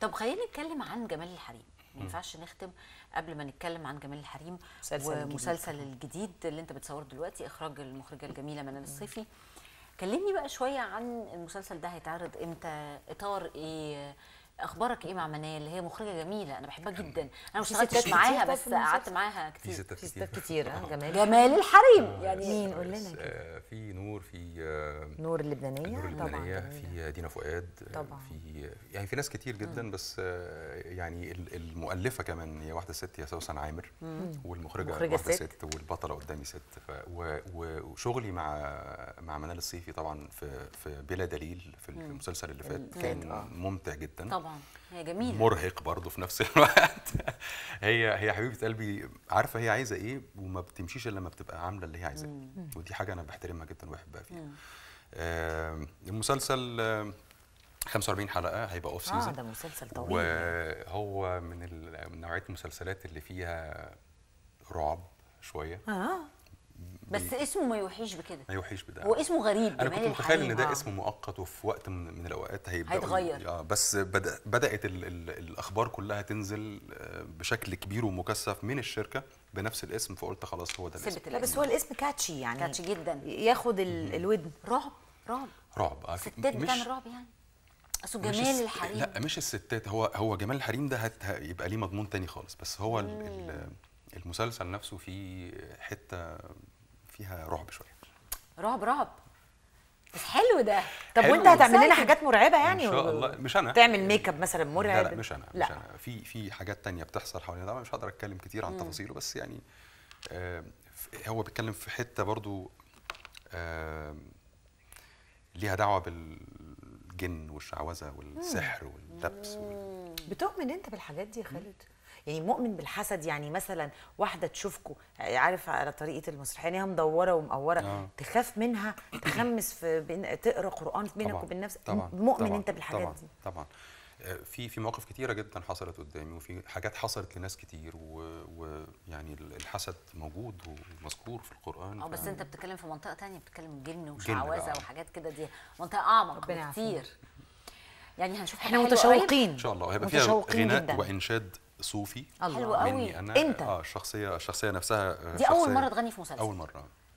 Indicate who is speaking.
Speaker 1: طب خلينا نتكلم عن جمال الحريم ما ينفعش نختم قبل ما نتكلم عن جمال الحريم ومسلسل الجديد. الجديد اللي انت بتصوره دلوقتي اخراج المخرجه الجميله منال الصيفي كلمني بقى شويه عن المسلسل ده هيتعرض امتى اطار ايه اخبارك ايه مع منال اللي هي مخرجه جميله انا بحبها جدا انا ما اشتغلتش معاها بس قعدت معاها كتير في ستات كتير, كتير. آه، جمال جمال الحريم يعني آه، مين قول لنا آه، في نور في نور اللبنانيه نور اللبنانيه طبعاً. في دينا فؤاد طبعا في يعني في ناس كتير جدا مم. بس يعني المؤلفه كمان هي واحده ست هي سوسن عامر والمخرجه والمخرجه واحده ست. ست والبطله قدامي ست وشغلي مع مع منال الصيفي طبعا في في بلا دليل في المسلسل اللي فات كان آه. ممتع جدا طبعا هي جميله مرهق برضه في نفس الوقت هي هي حبيبه قلبي عارفه هي عايزه ايه وما بتمشيش الا لما بتبقى عامله اللي هي عايزاه ودي حاجه انا بحترمها جدا وبحبها فيها المسلسل 45 حلقه هيبقى اوف سيزون اه ده مسلسل طويل وهو من نوعيه المسلسلات اللي فيها رعب شويه اه بس اسمه ما يوحيش بكده ما يوحيش بده واسمه غريب انا كنت متخيل ان ده اسم مؤقت وفي وقت من, من الاوقات هيبدا هيتغير اه بس بدا بدات الـ الـ الاخبار كلها تنزل آه، بشكل كبير ومكثف من الشركه بنفس الاسم فقلت خلاص هو ده الاسم لا بس هو الاسم كاتشي يعني كاتشي جدا ياخد الودن رعب رعب رعب آه، ستات بتعمل رعب يعني اصل جمال الحريم لا مش الستات هو هو جمال الحريم ده هيبقى ليه مضمون تاني خالص بس هو المسلسل نفسه فيه حته فيها رعب شويه رعب رعب بس حلو ده طب حلو وانت هتعمل لنا حاجات مرعبه يعني ان شاء الله مش انا تعمل ميك اب مثلا مرعب لا, لا مش انا لا. مش انا في في حاجات تانية بتحصل حوالينا طبعا مش هقدر اتكلم كتير عن تفاصيله بس يعني آه هو بيتكلم في حته برضو آه ليها دعوه بالجن والشعوذه والسحر واللبس وال... بتؤمن انت بالحاجات دي يا خالد؟ يعني مؤمن بالحسد يعني مثلا واحده تشوفكم عارف على طريقه المسرحيه يعني هي مدوره ومقوره آه. تخاف منها تخمس في بين تقرا قران بينك وبين نفسك مؤمن طبعًا. انت بالحاجات طبعًا. دي طبعا آه، في في مواقف كتيره جدا حصلت قدامي وفي حاجات حصلت لناس كتير ويعني الحسد موجود ومذكور في القران اه بس انت بتتكلم في منطقه تانية بتتكلم جن وشعوذه وحاجات كده دي منطقه اعمق بكتير يعني هنشوف احنا متشوقين ان شاء الله هيبقى فيها غناء جداً. وانشاد صوفي حلو قوي انت اه الشخصيه الشخصيه نفسها آه، دي شخصية اول مره تغني في مسلسل اول مره